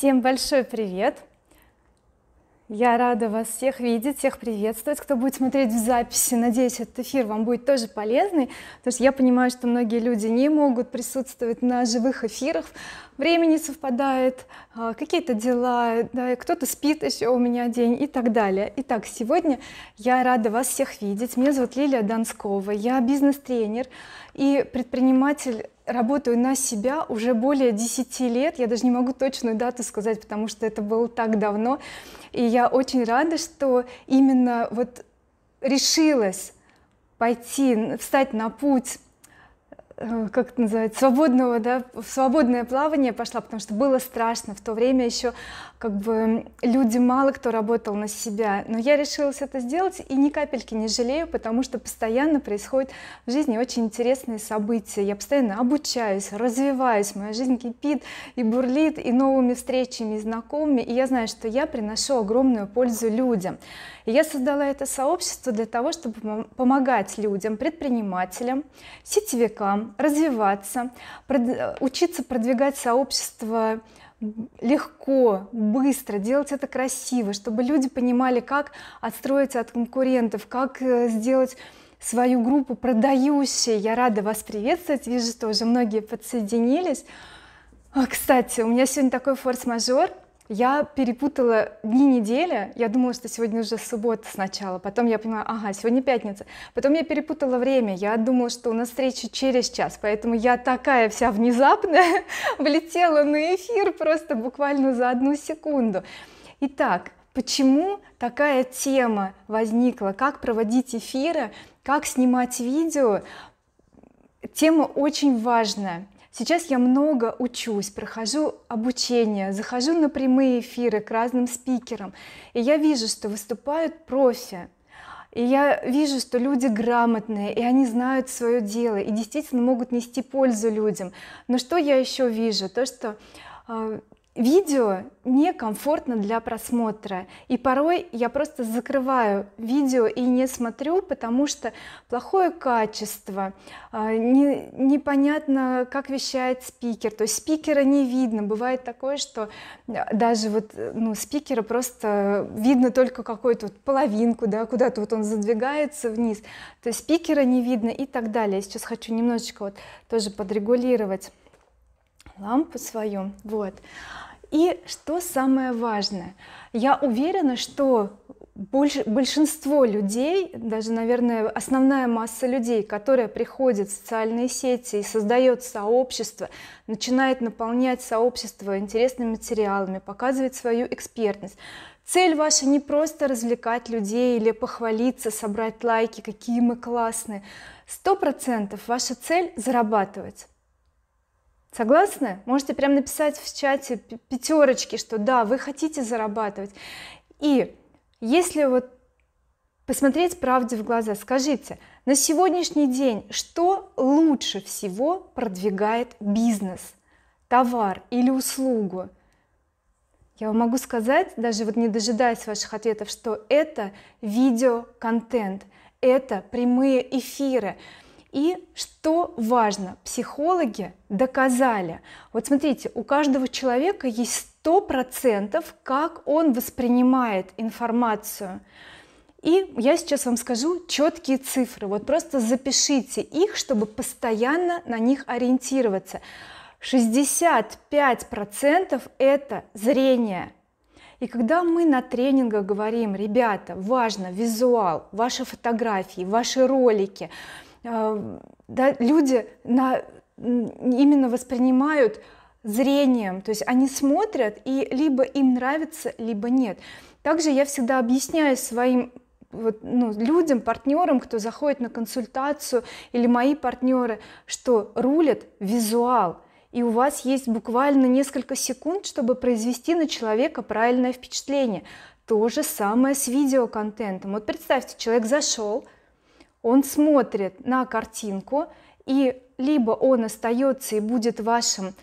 Всем большой привет! Я рада вас всех видеть, всех приветствовать, кто будет смотреть в записи. Надеюсь, этот эфир вам будет тоже полезный, потому что я понимаю, что многие люди не могут присутствовать на живых эфирах, времени не совпадает, а, какие-то дела, да, кто-то спит еще у меня день и так далее. Итак, сегодня я рада вас всех видеть. Меня зовут Лилия Донскова, я бизнес-тренер и предприниматель работаю на себя уже более 10 лет, я даже не могу точную дату сказать, потому что это было так давно. И я очень рада, что именно вот решилась пойти, встать на путь Э, как это называется, свободного, да, в свободное плавание пошла, потому что было страшно. В то время еще как бы люди мало кто работал на себя. Но я решилась это сделать и ни капельки не жалею, потому что постоянно происходят в жизни очень интересные события. Я постоянно обучаюсь, развиваюсь, моя жизнь кипит и бурлит, и новыми встречами, и знакомыми. И я знаю, что я приношу огромную пользу людям. И я создала это сообщество для того, чтобы помогать людям, предпринимателям, сетевикам, развиваться, учиться продвигать сообщество легко, быстро, делать это красиво, чтобы люди понимали, как отстроиться от конкурентов, как э, сделать свою группу продающей. Я рада вас приветствовать, вижу, что уже многие подсоединились. А, кстати, у меня сегодня такой форс-мажор – я перепутала дни недели. Я думала, что сегодня уже суббота сначала. Потом я поняла, ага, сегодня пятница. Потом я перепутала время. Я думала, что у нас встреча через час. Поэтому я такая вся внезапная влетела на эфир просто буквально за одну секунду. Итак, почему такая тема возникла? Как проводить эфиры? Как снимать видео? Тема очень важная. Сейчас я много учусь, прохожу обучение, захожу на прямые эфиры к разным спикерам, и я вижу, что выступают профи, и я вижу, что люди грамотные, и они знают свое дело, и действительно могут нести пользу людям. Но что я еще вижу? То, что а, видео некомфортно для просмотра и порой я просто закрываю видео и не смотрю потому что плохое качество а, не, непонятно как вещает спикер то есть спикера не видно бывает такое что э, даже вот э, ну спикера просто видно только какую-то вот половинку да куда-то вот он задвигается вниз то есть спикера не видно и так далее я сейчас хочу немножечко вот тоже подрегулировать лампу свою вот и что самое важное, я уверена, что больш, большинство людей, даже, наверное, основная масса людей, которая приходит в социальные сети и создает сообщество, начинает наполнять сообщество интересными материалами, показывает свою экспертность. Цель ваша не просто развлекать людей или похвалиться, собрать лайки, какие мы классные. Сто процентов ваша цель зарабатывать Согласны? Можете прям написать в чате пятерочки, что да, вы хотите зарабатывать. И если вот посмотреть правде в глаза, скажите, на сегодняшний день что лучше всего продвигает бизнес, товар или услугу? Я вам могу сказать, даже вот не дожидаясь ваших ответов, что это видеоконтент, это прямые эфиры. И что важно, психологи доказали. Вот смотрите, у каждого человека есть 100%, как он воспринимает информацию. И я сейчас вам скажу четкие цифры. Вот просто запишите их, чтобы постоянно на них ориентироваться. 65% это зрение. И когда мы на тренингах говорим, ребята, важно визуал, ваши фотографии, ваши ролики – да, люди на, именно воспринимают зрением, то есть они смотрят, и либо им нравится, либо нет. Также я всегда объясняю своим вот, ну, людям, партнерам, кто заходит на консультацию, или мои партнеры, что рулит визуал. И у вас есть буквально несколько секунд, чтобы произвести на человека правильное впечатление. То же самое с видеоконтентом. Вот представьте, человек зашел, он смотрит на картинку, и либо он остается и будет вашим,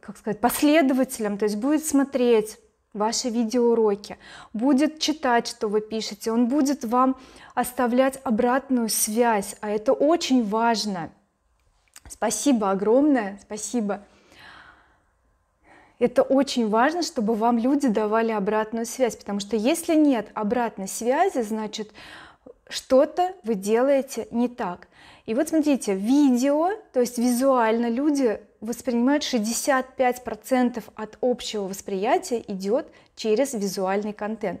как сказать, последователем, то есть будет смотреть ваши видеоуроки, будет читать, что вы пишете, он будет вам оставлять обратную связь, а это очень важно. Спасибо огромное, спасибо. Это очень важно, чтобы вам люди давали обратную связь, потому что если нет обратной связи, значит, что-то вы делаете не так. И вот смотрите, видео, то есть визуально люди воспринимают 65% процентов от общего восприятия идет через визуальный контент.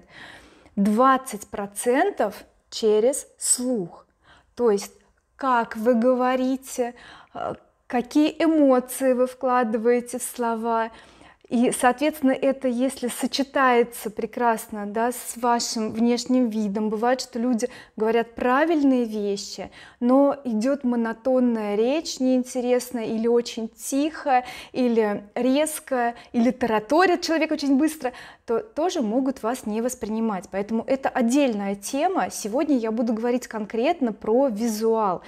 20% процентов через слух. То есть как вы говорите, э, какие эмоции вы вкладываете в слова, и соответственно это если сочетается прекрасно да, с вашим внешним видом бывает что люди говорят правильные вещи но идет монотонная речь неинтересная или очень тихо или резко или тараторит человек очень быстро то тоже могут вас не воспринимать поэтому это отдельная тема сегодня я буду говорить конкретно про визуал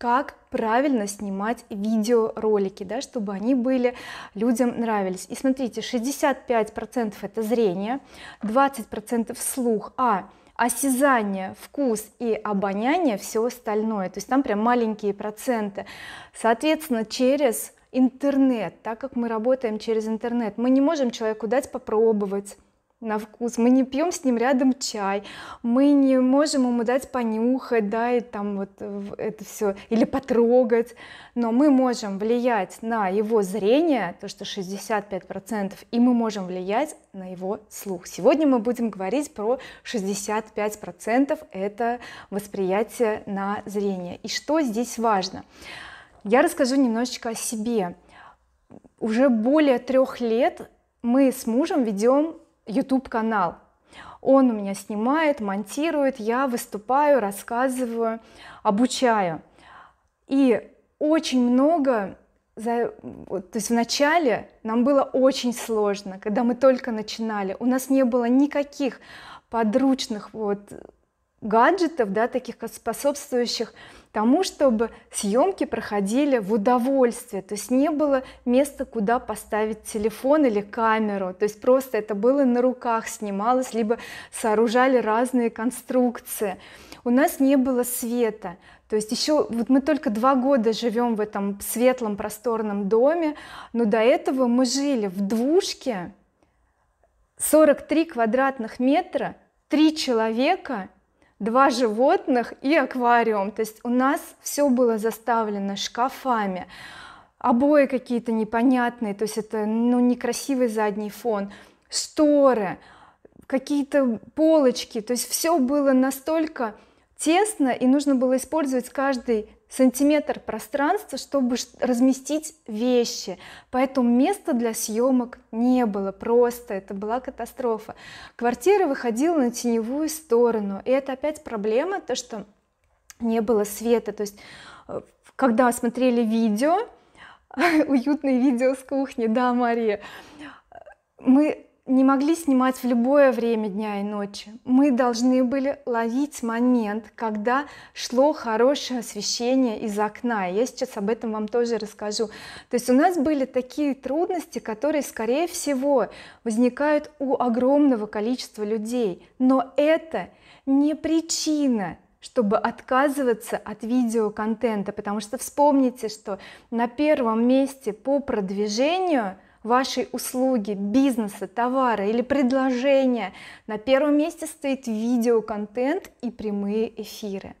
как правильно снимать видеоролики, да, чтобы они были людям нравились. И смотрите, 65% это зрение, 20% слух, а осязание, вкус и обоняние, все остальное. То есть там прям маленькие проценты. Соответственно, через интернет, так как мы работаем через интернет, мы не можем человеку дать попробовать на вкус, мы не пьем с ним рядом чай, мы не можем ему дать понюхать, да, и там вот это все, или потрогать, но мы можем влиять на его зрение, то что 65%, и мы можем влиять на его слух. Сегодня мы будем говорить про 65% это восприятие на зрение. И что здесь важно? Я расскажу немножечко о себе. Уже более трех лет мы с мужем ведем YouTube канал. Он у меня снимает, монтирует, я выступаю, рассказываю, обучаю. И очень много за, то есть в начале нам было очень сложно, когда мы только начинали. У нас не было никаких подручных вот гаджетов, да, таких способствующих тому, чтобы съемки проходили в удовольствие, то есть не было места, куда поставить телефон или камеру, то есть просто это было на руках снималось, либо сооружали разные конструкции. У нас не было света, то есть еще вот мы только два года живем в этом светлом просторном доме, но до этого мы жили в двушке 43 квадратных метра, три человека – два животных и аквариум. То есть у нас все было заставлено шкафами, обои какие-то непонятные, то есть это ну, некрасивый задний фон, шторы, какие-то полочки, то есть все было настолько тесно и нужно было использовать каждый сантиметр пространства, чтобы разместить вещи. Поэтому места для съемок не было просто, это была катастрофа. Квартира выходила на теневую сторону, и это опять проблема, то что не было света. То есть, э, когда смотрели видео, уютные видео с кухни, да, Мария, мы не могли снимать в любое время дня и ночи. Мы должны были ловить момент, когда шло хорошее освещение из окна. Я сейчас об этом вам тоже расскажу. То есть у нас были такие трудности, которые, скорее всего, возникают у огромного количества людей. Но это не причина чтобы отказываться от видеоконтента, потому что вспомните, что на первом месте по продвижению – вашей услуги, бизнеса, товара или предложения, на первом месте стоит видео контент и прямые эфиры.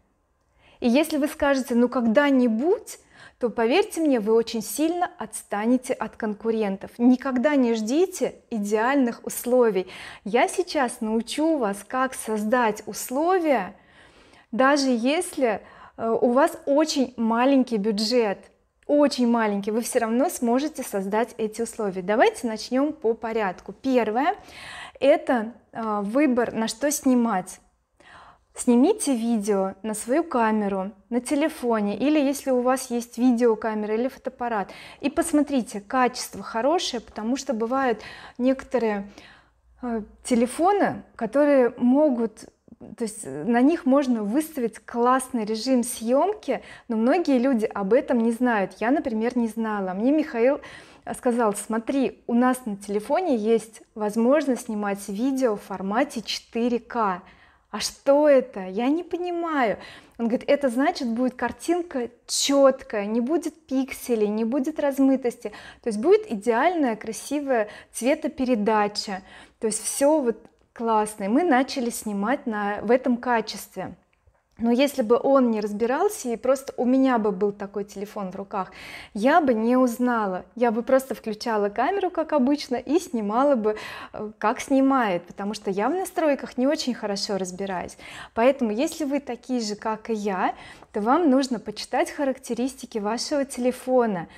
И если вы скажете, ну когда-нибудь, то поверьте мне, вы очень сильно отстанете от конкурентов. Никогда не ждите идеальных условий. Я сейчас научу вас, как создать условия, даже если э, у вас очень маленький бюджет – очень маленький, вы все равно сможете создать эти условия. Давайте начнем по порядку. Первое – это а, выбор, на что снимать. Снимите видео на свою камеру, на телефоне, или если у вас есть видеокамера или фотоаппарат, и посмотрите, качество хорошее, потому что бывают некоторые а, телефоны, которые могут то есть э, на них можно выставить классный режим съемки но многие люди об этом не знают я например не знала мне Михаил э, сказал смотри у нас на телефоне есть возможность снимать видео в формате 4к а что это я не понимаю он говорит это значит будет картинка четкая не будет пикселей не будет размытости то есть будет идеальная красивая цветопередача то есть все вот классный, мы начали снимать на, в этом качестве. Но если бы он не разбирался и просто у меня бы был такой телефон в руках, я бы не узнала. Я бы просто включала камеру, как обычно, и снимала бы, э, как снимает, потому что я в настройках не очень хорошо разбираюсь. Поэтому, если вы такие же, как и я, то вам нужно почитать характеристики вашего телефона,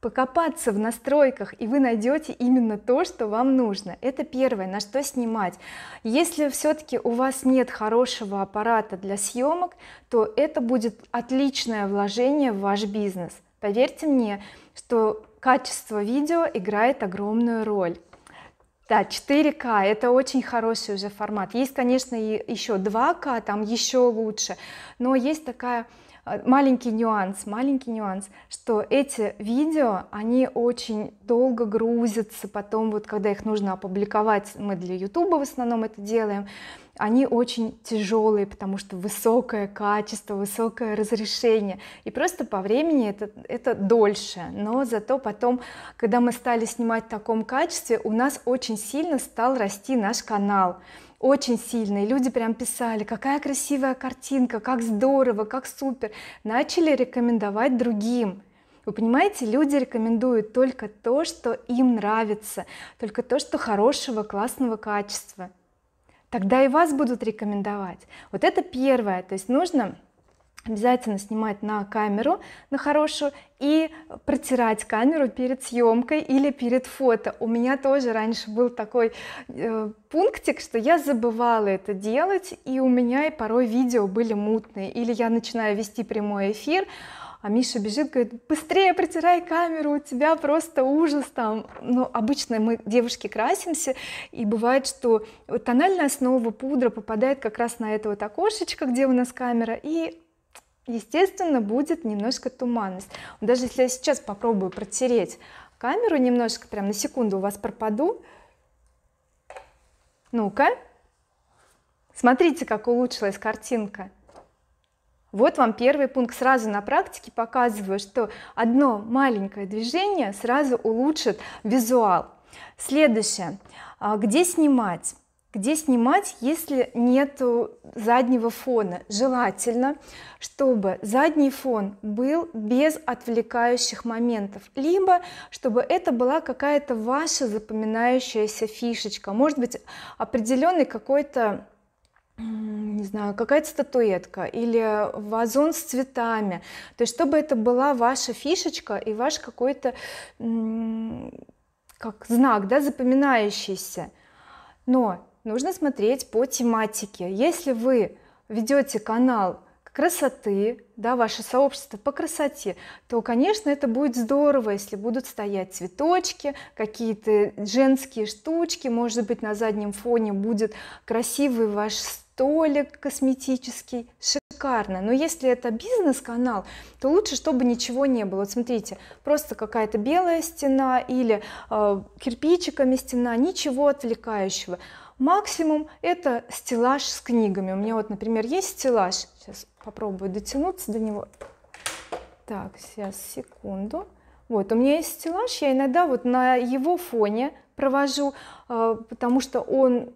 покопаться в настройках и вы найдете именно то что вам нужно это первое на что снимать если все-таки у вас нет хорошего аппарата для съемок то это будет отличное вложение в ваш бизнес поверьте мне что качество видео играет огромную роль да, 4К это очень хороший уже формат. Есть, конечно, и еще 2К, там еще лучше, но есть такая а, маленький нюанс маленький нюанс что эти видео они очень долго грузятся потом вот когда их нужно опубликовать мы для YouTube в основном это делаем они очень тяжелые потому что высокое качество высокое разрешение и просто по времени это это дольше но зато потом когда мы стали снимать в таком качестве у нас очень сильно стал расти наш канал очень сильные люди прям писали какая красивая картинка как здорово как супер начали рекомендовать другим вы понимаете люди рекомендуют только то что им нравится только то что хорошего классного качества тогда и вас будут рекомендовать вот это первое то есть нужно обязательно снимать на камеру на хорошую и протирать камеру перед съемкой или перед фото у меня тоже раньше был такой э, пунктик что я забывала это делать и у меня и порой видео были мутные или я начинаю вести прямой эфир а Миша бежит, говорит, быстрее протирай камеру, у тебя просто ужас там. Но ну, обычно мы, девушки, красимся, и бывает, что тональная основа пудра попадает как раз на это вот окошечко, где у нас камера, и естественно будет немножко туманность даже если я сейчас попробую протереть камеру немножко прям на секунду у вас пропаду ну-ка смотрите как улучшилась картинка вот вам первый пункт сразу на практике показываю что одно маленькое движение сразу улучшит визуал следующее а, где снимать где снимать если нет заднего фона желательно чтобы задний фон был без отвлекающих моментов либо чтобы это была какая-то ваша запоминающаяся фишечка может быть определенный какой-то не знаю какая-то статуэтка или вазон с цветами то есть чтобы это была ваша фишечка и ваш какой-то как знак да запоминающийся но нужно смотреть по тематике если вы ведете канал красоты да ваше сообщество по красоте то конечно это будет здорово если будут стоять цветочки какие-то женские штучки может быть на заднем фоне будет красивый ваш столик косметический шикарно но если это бизнес-канал то лучше чтобы ничего не было вот смотрите просто какая-то белая стена или э, кирпичиками стена ничего отвлекающего максимум это стеллаж с книгами у меня вот например есть стеллаж сейчас попробую дотянуться до него так сейчас секунду вот у меня есть стеллаж я иногда вот на его фоне провожу э, потому что он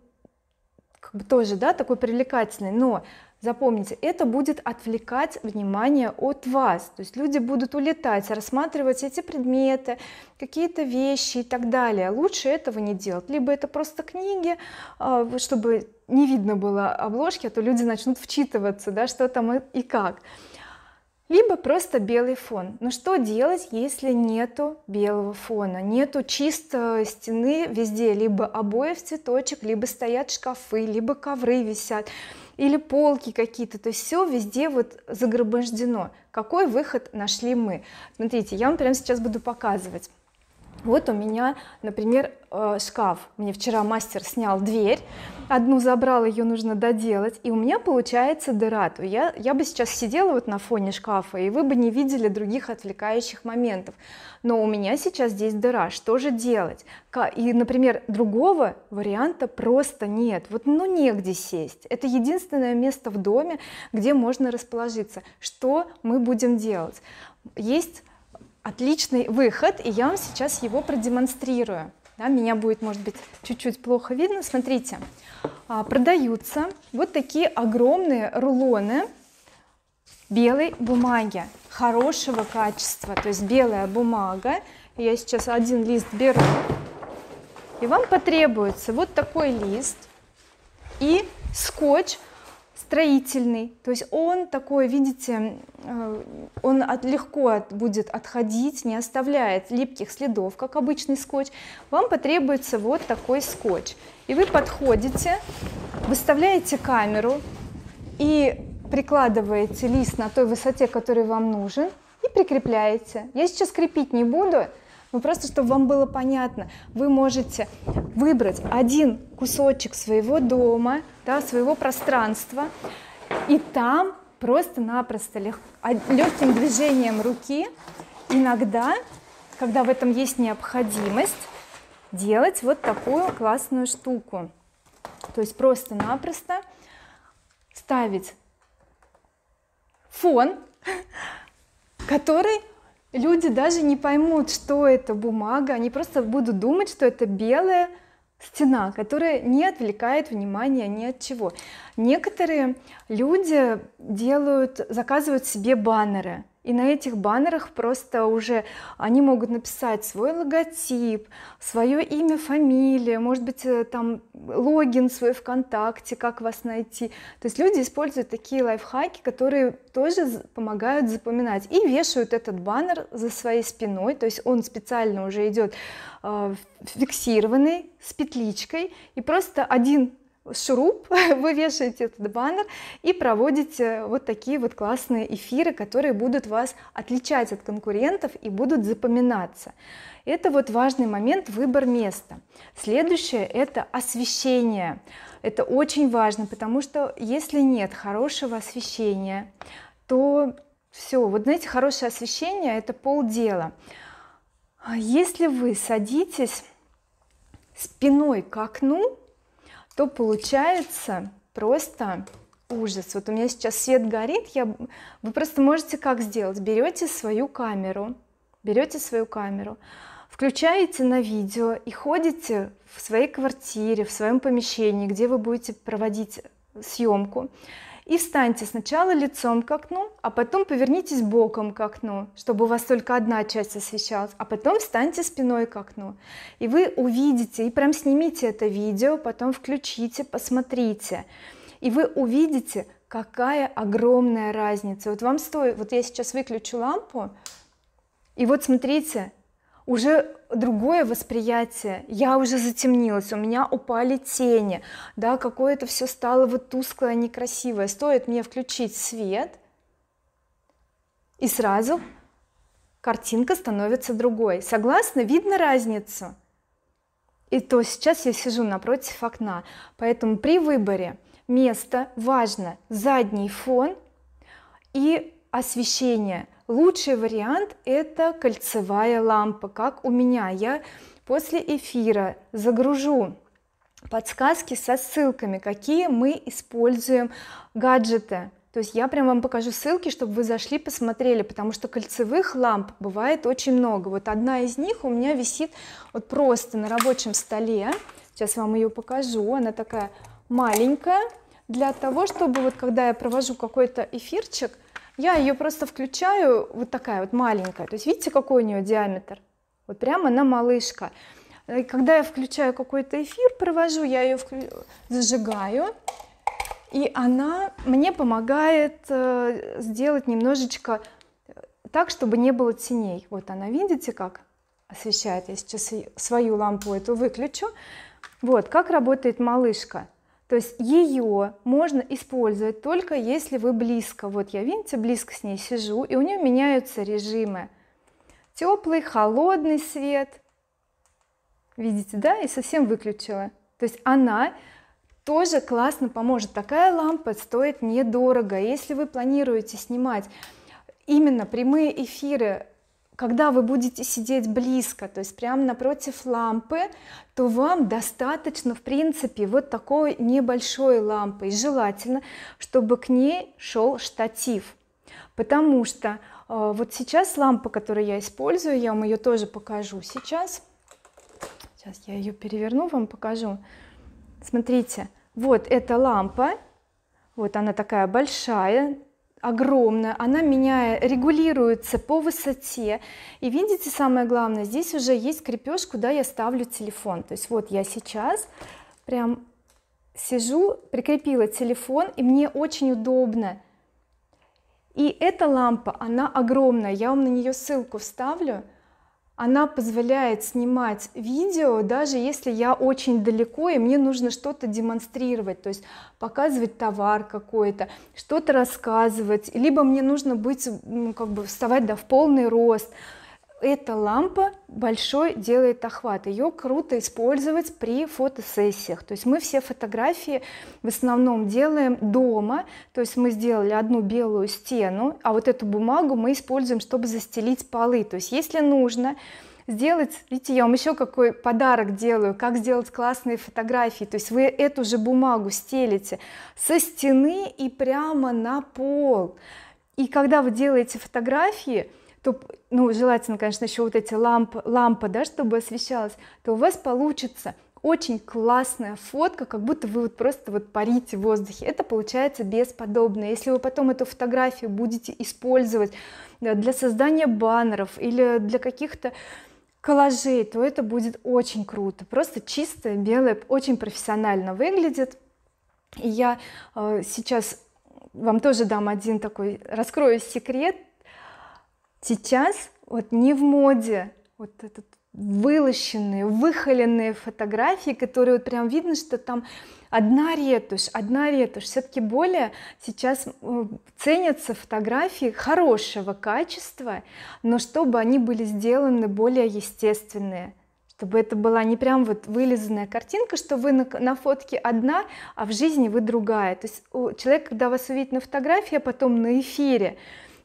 как бы тоже да такой привлекательный но Запомните, это будет отвлекать внимание от вас. То есть люди будут улетать, рассматривать эти предметы, какие-то вещи и так далее. Лучше этого не делать. Либо это просто книги, а, чтобы не видно было обложки, а то люди начнут вчитываться, да, что там и как. Либо просто белый фон. Но что делать, если нету белого фона? Нету чистой стены везде, либо обои в цветочек, либо стоят шкафы, либо ковры висят или полки какие-то то есть все везде вот загромождено какой выход нашли мы смотрите я вам прямо сейчас буду показывать вот у меня, например, э, шкаф. Мне вчера мастер снял дверь, одну забрал, ее нужно доделать, и у меня получается дыра. То я, я бы сейчас сидела вот на фоне шкафа, и вы бы не видели других отвлекающих моментов. Но у меня сейчас здесь дыра, что же делать? И, например, другого варианта просто нет. Вот ну негде сесть. Это единственное место в доме, где можно расположиться. Что мы будем делать? Есть Отличный выход, и я вам сейчас его продемонстрирую. Да, меня будет, может быть, чуть-чуть плохо видно. Смотрите, а, продаются вот такие огромные рулоны белой бумаги хорошего качества, то есть белая бумага. Я сейчас один лист беру, и вам потребуется вот такой лист и скотч строительный, то есть он такой, видите, э, он от, легко от, будет отходить, не оставляет липких следов, как обычный скотч. Вам потребуется вот такой скотч. И вы подходите, выставляете камеру и прикладываете лист на той высоте, который вам нужен, и прикрепляете. Я сейчас крепить не буду, ну просто, чтобы вам было понятно, вы можете выбрать один кусочек своего дома, да, своего пространства, и там просто-напросто лег... А, легким движением руки иногда, когда в этом есть необходимость, делать вот такую классную штуку. То есть просто-напросто ставить фон, который Люди даже не поймут, что это бумага, они просто будут думать, что это белая стена, которая не отвлекает внимание ни от чего. Некоторые люди делают, заказывают себе баннеры, и на этих баннерах просто уже они могут написать свой логотип, свое имя, фамилия, может быть, э, там логин свой ВКонтакте, как вас найти. То есть люди используют такие лайфхаки, которые тоже помогают запоминать. И вешают этот баннер за своей спиной, то есть он специально уже идет э, фиксированный, с петличкой, и просто один шуруп, вы вешаете этот баннер и проводите вот такие вот классные эфиры, которые будут вас отличать от конкурентов и будут запоминаться. Это вот важный момент выбор места. Следующее это освещение. Это очень важно, потому что если нет хорошего освещения, то все, вот знаете, хорошее освещение это полдела. Если вы садитесь спиной к окну, то получается просто ужас. Вот у меня сейчас свет горит, я... вы просто можете как сделать? Берете свою камеру, берете свою камеру, включаете на видео и ходите в своей квартире, в своем помещении, где вы будете проводить съемку, и встаньте сначала лицом к окну, а потом повернитесь боком к окну, чтобы у вас только одна часть освещалась, а потом встаньте спиной к окну. И вы увидите, и прям снимите это видео, потом включите, посмотрите. И вы увидите, какая огромная разница. Вот вам стоит, вот я сейчас выключу лампу, и вот смотрите, уже другое восприятие я уже затемнилась у меня упали тени да какое-то все стало вот тусклое некрасивое стоит мне включить свет и сразу картинка становится другой Согласна, видно разницу и то сейчас я сижу напротив окна поэтому при выборе места важно задний фон и освещение Лучший вариант это кольцевая лампа, как у меня. Я после эфира загружу подсказки со ссылками, какие мы используем гаджеты. То есть я прям вам покажу ссылки, чтобы вы зашли, посмотрели, потому что кольцевых ламп бывает очень много. Вот одна из них у меня висит вот просто на рабочем столе. Сейчас вам ее покажу. Она такая маленькая для того, чтобы вот когда я провожу какой-то эфирчик, я ее просто включаю, вот такая вот маленькая. То есть видите, какой у нее диаметр? Вот прямо на малышка. И когда я включаю какой-то эфир, провожу, я ее вклю... зажигаю. И она мне помогает э, сделать немножечко э, так, чтобы не было теней. Вот она, видите, как освещает. Я сейчас свою лампу эту выключу. Вот, как работает малышка. То есть ее можно использовать только если вы близко. Вот я, видите, близко с ней сижу, и у нее меняются режимы. Теплый, холодный свет. Видите, да? И совсем выключила. То есть она тоже классно поможет. Такая лампа стоит недорого. Если вы планируете снимать именно прямые эфиры когда вы будете сидеть близко, то есть прямо напротив лампы, то вам достаточно, в принципе, вот такой небольшой лампы. И желательно, чтобы к ней шел штатив. Потому что э, вот сейчас лампа, которую я использую, я вам ее тоже покажу сейчас. Сейчас я ее переверну, вам покажу. Смотрите, вот эта лампа, вот она такая большая, огромная, она меняет, э, регулируется по высоте. И видите, самое главное, здесь уже есть крепеж, куда я ставлю телефон. То есть вот я сейчас прям сижу, прикрепила телефон, и мне очень удобно. И эта лампа, она огромная, я вам на нее ссылку вставлю она позволяет снимать видео, даже если я очень далеко и мне нужно что-то демонстрировать, то есть показывать товар какой-то, что-то рассказывать, либо мне нужно быть, ну, как бы вставать да, в полный рост, эта лампа большой делает охват ее круто использовать при фотосессиях то есть мы все фотографии в основном делаем дома то есть мы сделали одну белую стену а вот эту бумагу мы используем чтобы застелить полы то есть если нужно сделать видите я вам еще какой подарок делаю как сделать классные фотографии то есть вы эту же бумагу стелите со стены и прямо на пол и когда вы делаете фотографии то ну желательно конечно еще вот эти ламп лампа да чтобы освещалась то у вас получится очень классная фотка как будто вы вот просто вот парите в воздухе это получается бесподобно если вы потом эту фотографию будете использовать для создания баннеров или для каких-то коллажей то это будет очень круто просто чистое белое очень профессионально выглядит и я э, сейчас вам тоже дам один такой раскрою секрет сейчас вот не в моде вот этот вылощенные, выхоленные фотографии, которые вот прям видно, что там одна ретушь, одна ретушь. Все-таки более сейчас э, ценятся фотографии хорошего качества, но чтобы они были сделаны более естественные чтобы это была не прям вот вылизанная картинка, что вы на, на фотке одна, а в жизни вы другая. То есть человек, когда вас увидит на фотографии, а потом на эфире,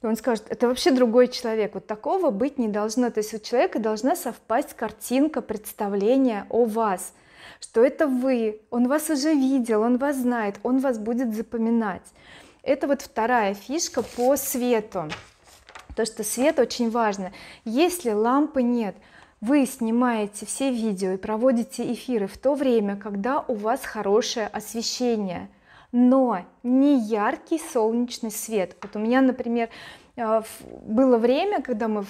и он скажет, это вообще другой человек, вот такого быть не должно. То есть у человека должна совпасть картинка, представление о вас, что это вы, он вас уже видел, он вас знает, он вас будет запоминать. Это вот вторая фишка по свету. То, что свет очень важно. Если лампы нет, вы снимаете все видео и проводите эфиры в то время, когда у вас хорошее освещение но не яркий солнечный свет. Вот у меня, например, э, было время, когда мы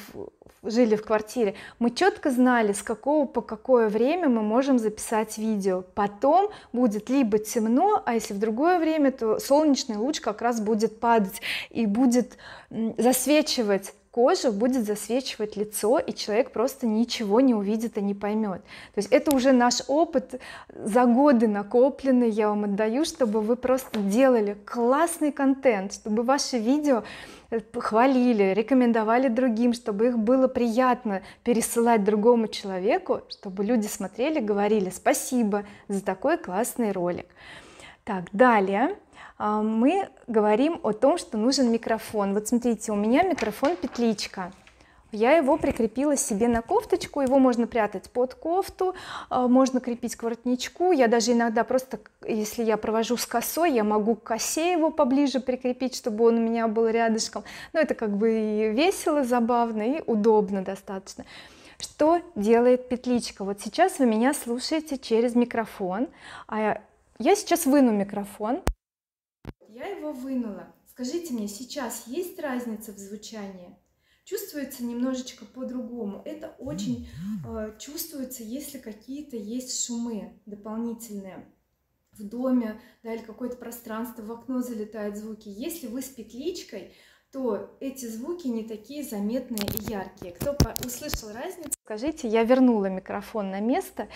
жили в квартире, мы четко знали, с какого по какое время мы можем записать видео. Потом будет либо темно, а если в другое время, то солнечный луч как раз будет падать и будет засвечивать кожа будет засвечивать лицо и человек просто ничего не увидит и не поймет то есть это уже наш опыт за годы накопленный я вам отдаю чтобы вы просто делали классный контент чтобы ваши видео э, хвалили рекомендовали другим чтобы их было приятно пересылать другому человеку чтобы люди смотрели говорили спасибо за такой классный ролик так, далее а, мы говорим о том, что нужен микрофон. Вот смотрите, у меня микрофон петличка. Я его прикрепила себе на кофточку, его можно прятать под кофту, а, можно крепить к воротничку. Я даже иногда просто, если я провожу с косой, я могу к косе его поближе прикрепить, чтобы он у меня был рядышком. Но это как бы и весело, забавно и удобно достаточно. Что делает петличка? Вот сейчас вы меня слушаете через микрофон, а я сейчас выну микрофон. Я его вынула. Скажите мне, сейчас есть разница в звучании? Чувствуется немножечко по-другому. Это очень э, чувствуется, если какие-то есть шумы дополнительные в доме, да, или какое-то пространство, в окно залетают звуки. Если вы с петличкой, то эти звуки не такие заметные и яркие. Кто услышал разницу, скажите, я вернула микрофон на место.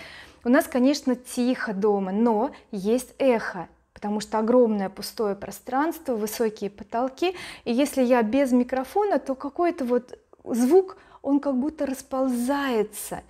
У нас, конечно, тихо дома, но есть эхо, потому что огромное пустое пространство, высокие потолки, и если я без микрофона, то какой-то вот звук, он как будто расползается.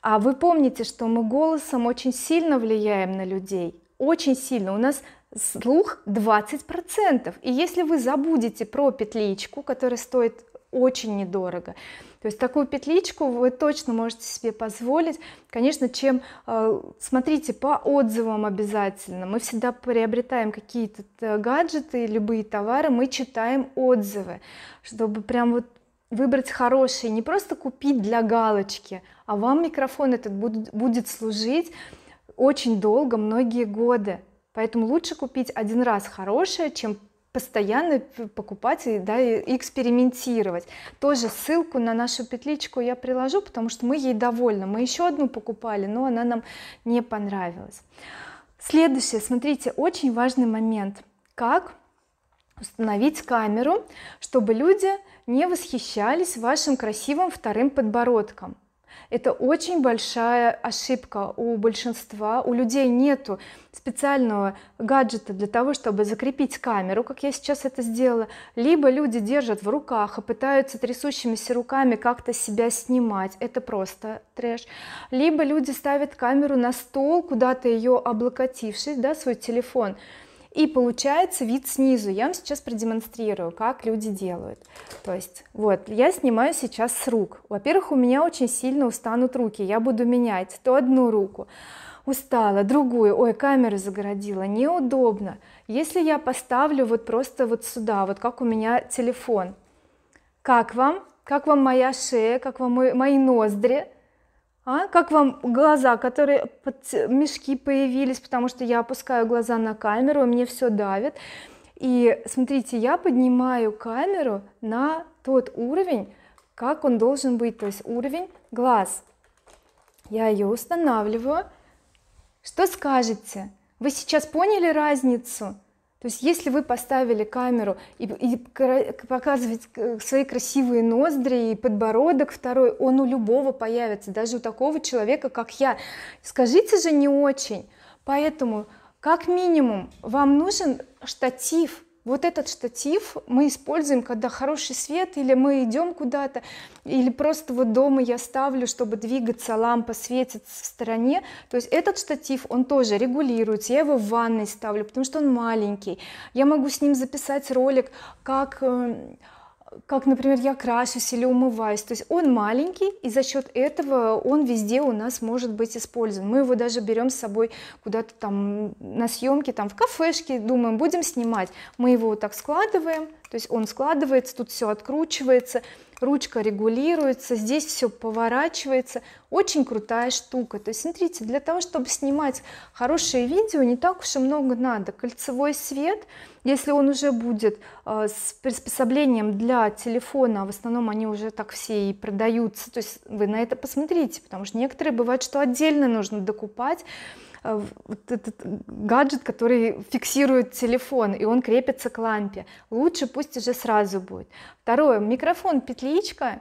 А вы помните, что мы голосом очень сильно влияем на людей, очень сильно. У нас слух 20%. И если вы забудете про петличку, которая стоит очень недорого, то есть такую петличку вы точно можете себе позволить конечно чем э, смотрите по отзывам обязательно мы всегда приобретаем какие-то э, гаджеты любые товары мы читаем отзывы чтобы прям вот выбрать хорошие, не просто купить для галочки а вам микрофон этот будет служить очень долго многие годы поэтому лучше купить один раз хорошее чем постоянно покупать и, да, и экспериментировать тоже ссылку на нашу петличку я приложу потому что мы ей довольны мы еще одну покупали но она нам не понравилась следующее смотрите очень важный момент как установить камеру чтобы люди не восхищались вашим красивым вторым подбородком это очень большая ошибка у большинства. У людей нет специального гаджета для того, чтобы закрепить камеру, как я сейчас это сделала. Либо люди держат в руках и пытаются трясущимися руками как-то себя снимать. Это просто трэш. Либо люди ставят камеру на стол, куда-то ее облокотившись, да, свой телефон и получается вид снизу я вам сейчас продемонстрирую как люди делают то есть вот я снимаю сейчас с рук во-первых у меня очень сильно устанут руки я буду менять то одну руку устала другую ой камера загородила неудобно если я поставлю вот просто вот сюда вот как у меня телефон как вам как вам моя шея как вам мои ноздри а? Как вам глаза, которые под мешки появились, потому что я опускаю глаза на камеру, и мне все давит. И смотрите, я поднимаю камеру на тот уровень, как он должен быть, то есть уровень глаз. Я ее устанавливаю. Что скажете? Вы сейчас поняли разницу? То есть если вы поставили камеру и, и показываете э, свои красивые ноздри и подбородок второй, он у любого появится, даже у такого человека, как я. Скажите же не очень. Поэтому как минимум вам нужен штатив, вот этот штатив мы используем, когда хороший свет, или мы идем куда-то, или просто вот дома я ставлю, чтобы двигаться, лампа светит в стороне. То есть этот штатив, он тоже регулируется. Я его в ванной ставлю, потому что он маленький. Я могу с ним записать ролик, как э, как, например, я крашусь или умываюсь. То есть он маленький, и за счет этого он везде у нас может быть использован. Мы его даже берем с собой куда-то там на съемки, там в кафешке, думаем, будем снимать. Мы его вот так складываем, то есть он складывается, тут все откручивается ручка регулируется здесь все поворачивается очень крутая штука то есть смотрите для того чтобы снимать хорошие видео не так уж и много надо кольцевой свет если он уже будет э, с приспособлением для телефона а в основном они уже так все и продаются то есть вы на это посмотрите потому что некоторые бывают что отдельно нужно докупать Э, вот этот гаджет, который фиксирует телефон, и он крепится к лампе. Лучше пусть уже сразу будет. Второе, микрофон, петличка,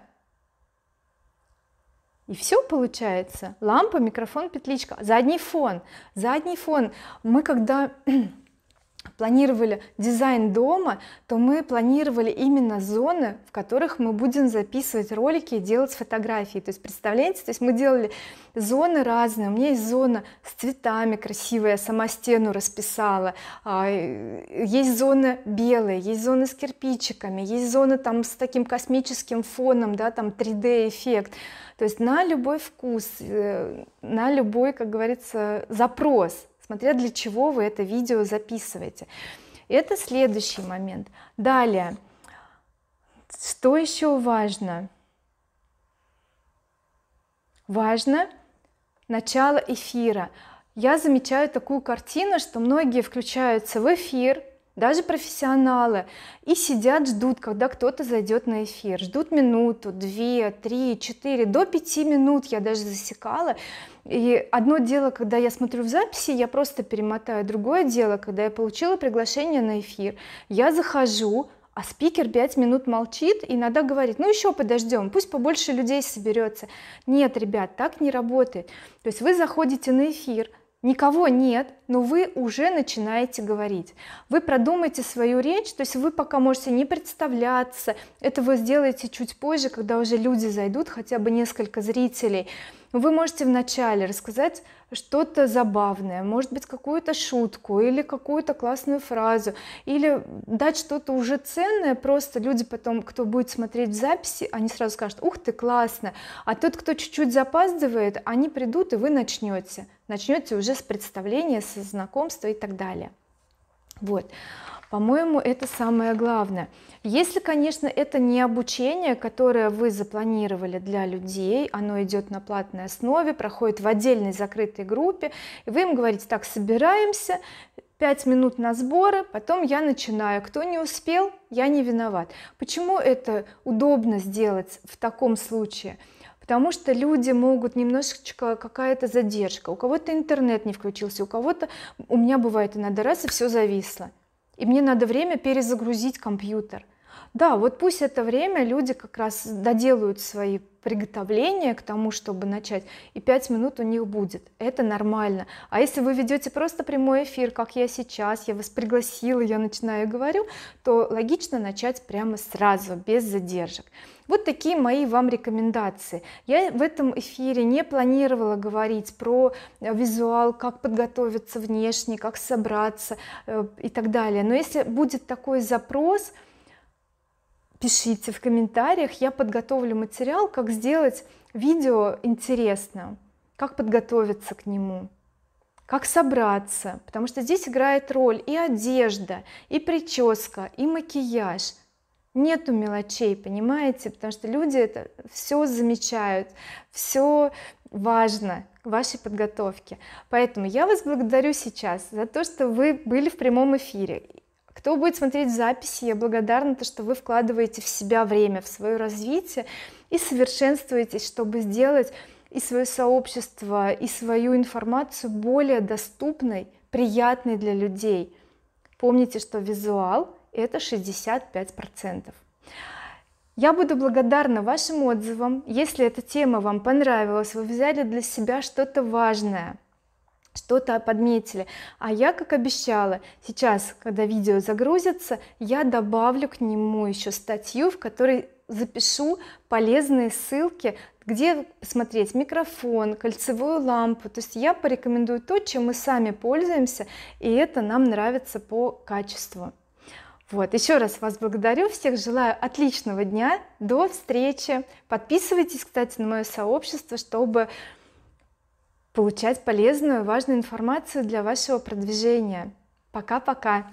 и все получается. Лампа, микрофон, петличка. Задний фон. Задний фон. Мы когда планировали дизайн дома, то мы планировали именно зоны, в которых мы будем записывать ролики и делать фотографии. То есть представляете, то есть мы делали зоны разные. У меня есть зона с цветами красивая, сама стену расписала. А, э, есть зоны белые, есть зоны с кирпичиками, есть зоны там с таким космическим фоном, да, там 3D эффект. То есть на любой вкус, э, на любой, как говорится, запрос смотря для чего вы это видео записываете это следующий момент далее что еще важно важно начало эфира я замечаю такую картину что многие включаются в эфир даже профессионалы, и сидят, ждут, когда кто-то зайдет на эфир. Ждут минуту, две, три, четыре, до пяти минут я даже засекала. И одно дело, когда я смотрю в записи, я просто перемотаю. Другое дело, когда я получила приглашение на эфир, я захожу, а спикер 5 минут молчит, иногда говорит, ну еще подождем, пусть побольше людей соберется. Нет, ребят, так не работает. То есть вы заходите на эфир, Никого нет, но вы уже начинаете говорить. Вы продумайте свою речь, то есть вы пока можете не представляться. Это вы сделаете чуть позже, когда уже люди зайдут, хотя бы несколько зрителей вы можете вначале рассказать что-то забавное может быть какую-то шутку или какую-то классную фразу или дать что-то уже ценное просто люди потом кто будет смотреть в записи они сразу скажут ух ты классно а тот кто чуть-чуть запаздывает они придут и вы начнете начнете уже с представления со знакомства и так далее вот по-моему это самое главное если конечно это не обучение которое вы запланировали для людей оно идет на платной основе проходит в отдельной закрытой группе и вы им говорите так собираемся 5 минут на сборы потом я начинаю кто не успел я не виноват почему это удобно сделать в таком случае потому что люди могут немножечко какая-то задержка у кого-то интернет не включился у кого-то у меня бывает иногда раз и все зависло и мне надо время перезагрузить компьютер да, вот пусть это время люди как раз доделают свои приготовления к тому, чтобы начать, и пять минут у них будет. Это нормально. А если вы ведете просто прямой эфир, как я сейчас, я вас пригласила, я начинаю говорю, то логично начать прямо сразу, без задержек. Вот такие мои вам рекомендации. Я в этом эфире не планировала говорить про э, визуал, как подготовиться внешне, как собраться э, и так далее. Но если будет такой запрос, пишите в комментариях я подготовлю материал как сделать видео интересно как подготовиться к нему как собраться потому что здесь играет роль и одежда и прическа и макияж нету мелочей понимаете потому что люди это все замечают все важно вашей подготовке поэтому я вас благодарю сейчас за то что вы были в прямом эфире кто будет смотреть записи, я благодарна, то, что вы вкладываете в себя время, в свое развитие и совершенствуетесь, чтобы сделать и свое сообщество, и свою информацию более доступной, приятной для людей. Помните, что визуал – это 65%. процентов. Я буду благодарна вашим отзывам. Если эта тема вам понравилась, вы взяли для себя что-то важное – что-то подметили а я как обещала сейчас когда видео загрузится я добавлю к нему еще статью в которой запишу полезные ссылки где смотреть микрофон кольцевую лампу то есть я порекомендую то чем мы сами пользуемся и это нам нравится по качеству вот еще раз вас благодарю всех желаю отличного дня до встречи подписывайтесь кстати на мое сообщество чтобы получать полезную, важную информацию для вашего продвижения. Пока-пока!